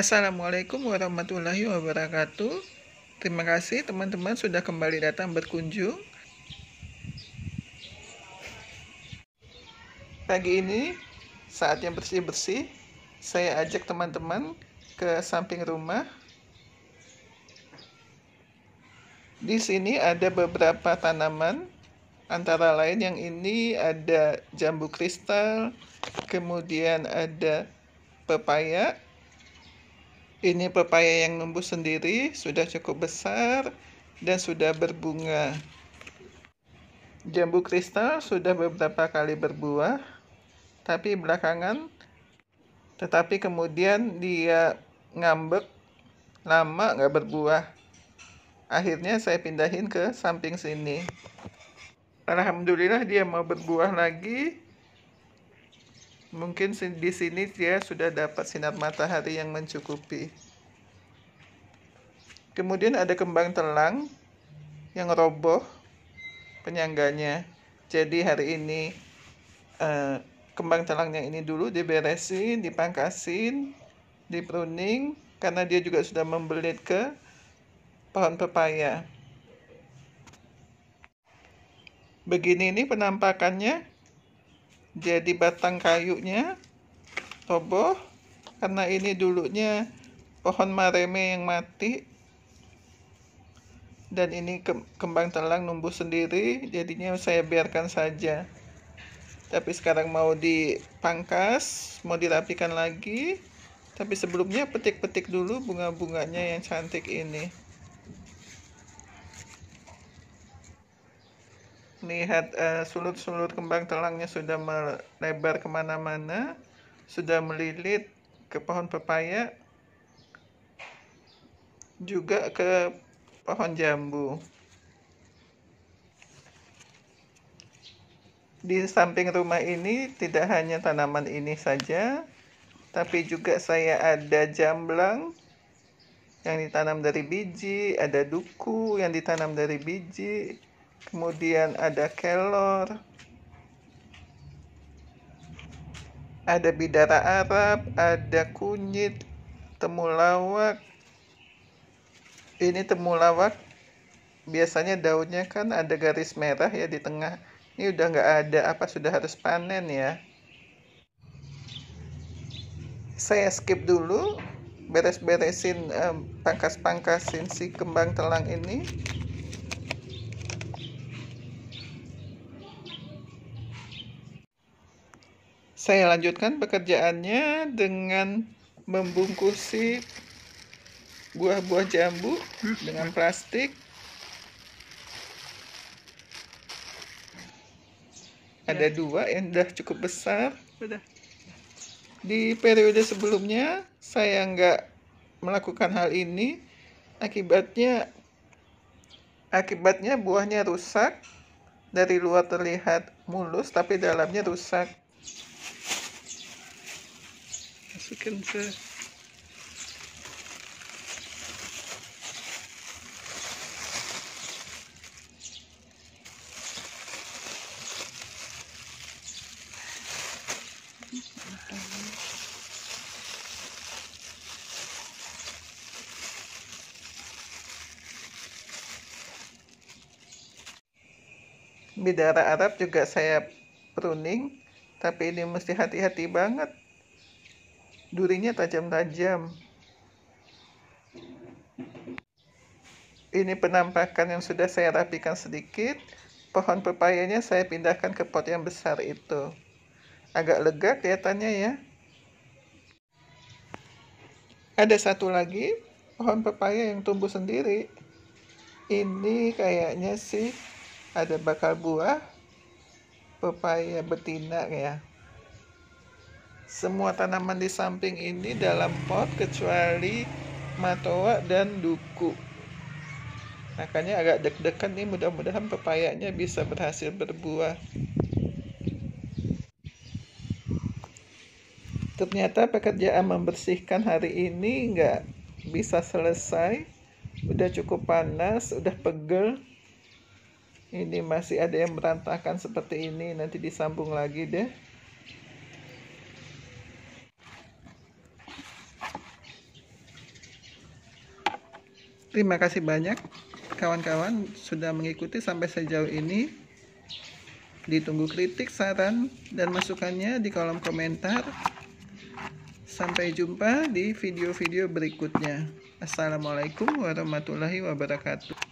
Assalamualaikum warahmatullahi wabarakatuh. Terima kasih teman-teman sudah kembali datang berkunjung. Pagi ini saat yang bersih-bersih, saya ajak teman-teman ke samping rumah. Di sini ada beberapa tanaman, antara lain yang ini ada jambu kristal, kemudian ada pepaya, ini pepaya yang numbuh sendiri, sudah cukup besar dan sudah berbunga. Jambu kristal sudah beberapa kali berbuah, tapi belakangan tetapi kemudian dia ngambek lama nggak berbuah. Akhirnya saya pindahin ke samping sini. Alhamdulillah dia mau berbuah lagi mungkin di sini dia sudah dapat sinar matahari yang mencukupi kemudian ada kembang telang yang roboh penyangganya jadi hari ini eh, kembang telangnya ini dulu diberesin dipangkasin dipruning karena dia juga sudah membelit ke pohon pepaya begini ini penampakannya jadi batang kayunya roboh karena ini dulunya pohon mareme yang mati dan ini kembang telang numbuh sendiri jadinya saya biarkan saja tapi sekarang mau dipangkas mau dirapikan lagi tapi sebelumnya petik-petik dulu bunga-bunganya yang cantik ini lihat eh, sulut-sulut uh, kembang telangnya sudah melebar kemana-mana, sudah melilit ke pohon pepaya, juga ke pohon jambu. Di samping rumah ini tidak hanya tanaman ini saja, tapi juga saya ada jamblang yang ditanam dari biji, ada duku yang ditanam dari biji, kemudian ada kelor, ada bidara Arab, ada kunyit, temulawak. Ini temulawak biasanya daunnya kan ada garis merah ya di tengah. Ini udah nggak ada apa sudah harus panen ya. Saya skip dulu beres-beresin eh, pangkas-pangkasin si kembang telang ini. Saya lanjutkan pekerjaannya dengan membungkusi buah-buah jambu dengan plastik. Ada ya. dua yang sudah cukup besar. Di periode sebelumnya saya nggak melakukan hal ini, akibatnya akibatnya buahnya rusak dari luar terlihat mulus tapi dalamnya rusak chickens bidara Arab juga saya pruning tapi ini mesti hati-hati banget durinya tajam-tajam. Ini penampakan yang sudah saya rapikan sedikit. Pohon pepayanya saya pindahkan ke pot yang besar itu. Agak lega kelihatannya ya. Ada satu lagi pohon pepaya yang tumbuh sendiri. Ini kayaknya sih ada bakal buah pepaya betina ya semua tanaman di samping ini dalam pot kecuali matoa dan duku makanya agak deg-degan nih mudah-mudahan pepayanya bisa berhasil berbuah ternyata pekerjaan membersihkan hari ini nggak bisa selesai udah cukup panas udah pegel ini masih ada yang berantakan seperti ini nanti disambung lagi deh terima kasih banyak kawan-kawan sudah mengikuti sampai sejauh ini ditunggu kritik, saran, dan masukannya di kolom komentar sampai jumpa di video-video berikutnya assalamualaikum warahmatullahi wabarakatuh